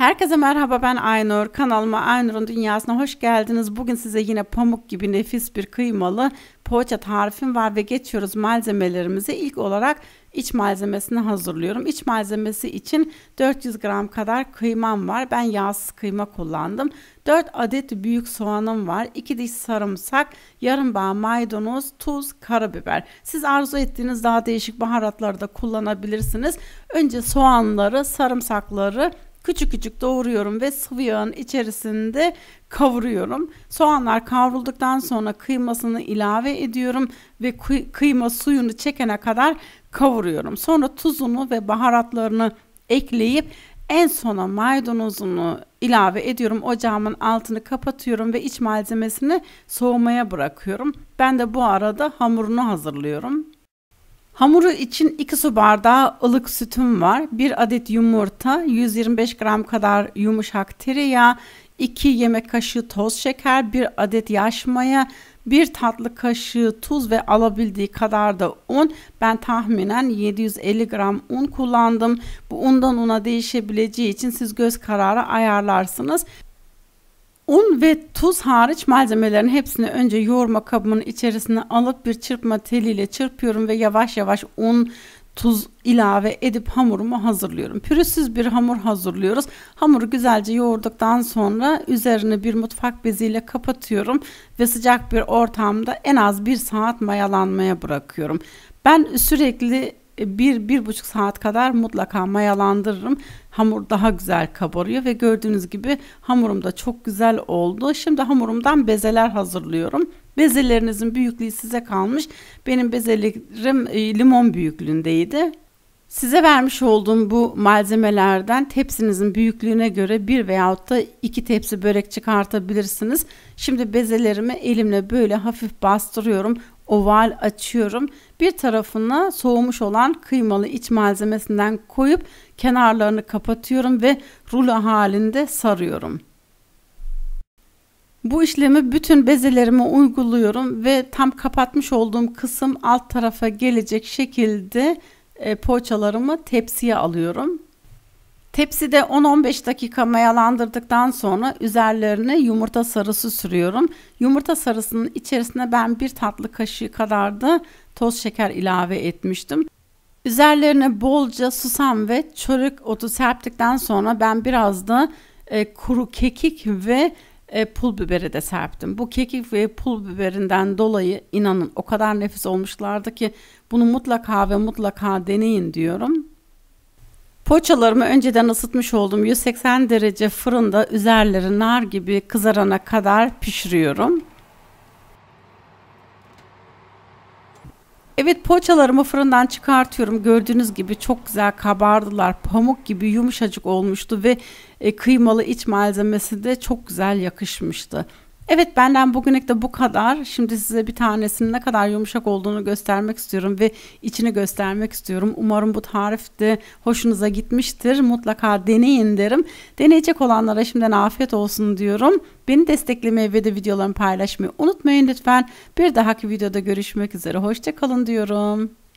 Herkese merhaba ben Aynur. Kanalıma Aynur'un dünyasına hoş geldiniz. Bugün size yine pamuk gibi nefis bir kıymalı poğaça tarifim var ve geçiyoruz malzemelerimize. İlk olarak iç malzemesini hazırlıyorum. İç malzemesi için 400 gram kadar kıymam var. Ben yağsız kıyma kullandım. 4 adet büyük soğanım var. 2 diş sarımsak, yarım bağ maydanoz, tuz, karabiber. Siz arzu ettiğiniz daha değişik baharatları da kullanabilirsiniz. Önce soğanları, sarımsakları küçük küçük doğruyorum ve sıvı yağın içerisinde kavuruyorum. Soğanlar kavrulduktan sonra kıymasını ilave ediyorum ve kıyma suyunu çekene kadar kavuruyorum. Sonra tuzunu ve baharatlarını ekleyip en sona maydanozunu ilave ediyorum. Ocağımın altını kapatıyorum ve iç malzemesini soğumaya bırakıyorum. Ben de bu arada hamurunu hazırlıyorum. Hamuru için 2 su bardağı ılık sütüm var. 1 adet yumurta, 125 gram kadar yumuşak tereyağı, 2 yemek kaşığı toz şeker, 1 adet yaş maya, 1 tatlı kaşığı tuz ve alabildiği kadar da un. Ben tahminen 750 gram un kullandım. Bu undan una değişebileceği için siz göz kararı ayarlarsınız. Un ve tuz hariç malzemelerin hepsini önce yoğurma kabımın içerisine alıp bir çırpma teliyle çırpıyorum ve yavaş yavaş un, tuz ilave edip hamurumu hazırlıyorum. Pürüzsüz bir hamur hazırlıyoruz. Hamuru güzelce yoğurduktan sonra üzerine bir mutfak beziyle kapatıyorum ve sıcak bir ortamda en az bir saat mayalanmaya bırakıyorum. Ben sürekli bir, bir buçuk saat kadar mutlaka mayalandırırım. Hamur daha güzel kabarıyor ve gördüğünüz gibi hamurum da çok güzel oldu. Şimdi hamurumdan bezeler hazırlıyorum. Bezelerinizin büyüklüğü size kalmış. Benim bezelerim e, limon büyüklüğündeydi. Size vermiş olduğum bu malzemelerden tepsinizin büyüklüğüne göre bir veyahut da iki tepsi börek çıkartabilirsiniz. Şimdi bezelerimi elimle böyle hafif bastırıyorum oval açıyorum. Bir tarafına soğumuş olan kıymalı iç malzemesinden koyup kenarlarını kapatıyorum ve rulo halinde sarıyorum. Bu işlemi bütün bezelerime uyguluyorum ve tam kapatmış olduğum kısım alt tarafa gelecek şekilde e, poğaçalarımı tepsiye alıyorum. Tepside 10-15 dakika mayalandırdıktan sonra üzerlerine yumurta sarısı sürüyorum. Yumurta sarısının içerisine ben bir tatlı kaşığı kadar da toz şeker ilave etmiştim. Üzerlerine bolca susam ve çörek otu serptikten sonra ben biraz da e, kuru kekik ve e, pul biberi de serptim. Bu kekik ve pul biberinden dolayı inanın o kadar nefis olmuşlardı ki bunu mutlaka ve mutlaka deneyin diyorum. Poğaçalarımı önceden ısıtmış olduğum 180 derece fırında üzerleri nar gibi kızarana kadar pişiriyorum. Evet poğaçalarımı fırından çıkartıyorum. Gördüğünüz gibi çok güzel kabardılar. Pamuk gibi yumuşacık olmuştu ve e, kıymalı iç malzemesi de çok güzel yakışmıştı. Evet benden bugünlük de bu kadar. Şimdi size bir tanesinin ne kadar yumuşak olduğunu göstermek istiyorum ve içini göstermek istiyorum. Umarım bu tarif de hoşunuza gitmiştir. Mutlaka deneyin derim. Deneyecek olanlara şimdiden afiyet olsun diyorum. Beni desteklemeyi ve de videolarımı paylaşmayı unutmayın lütfen. Bir dahaki videoda görüşmek üzere. Hoşçakalın diyorum.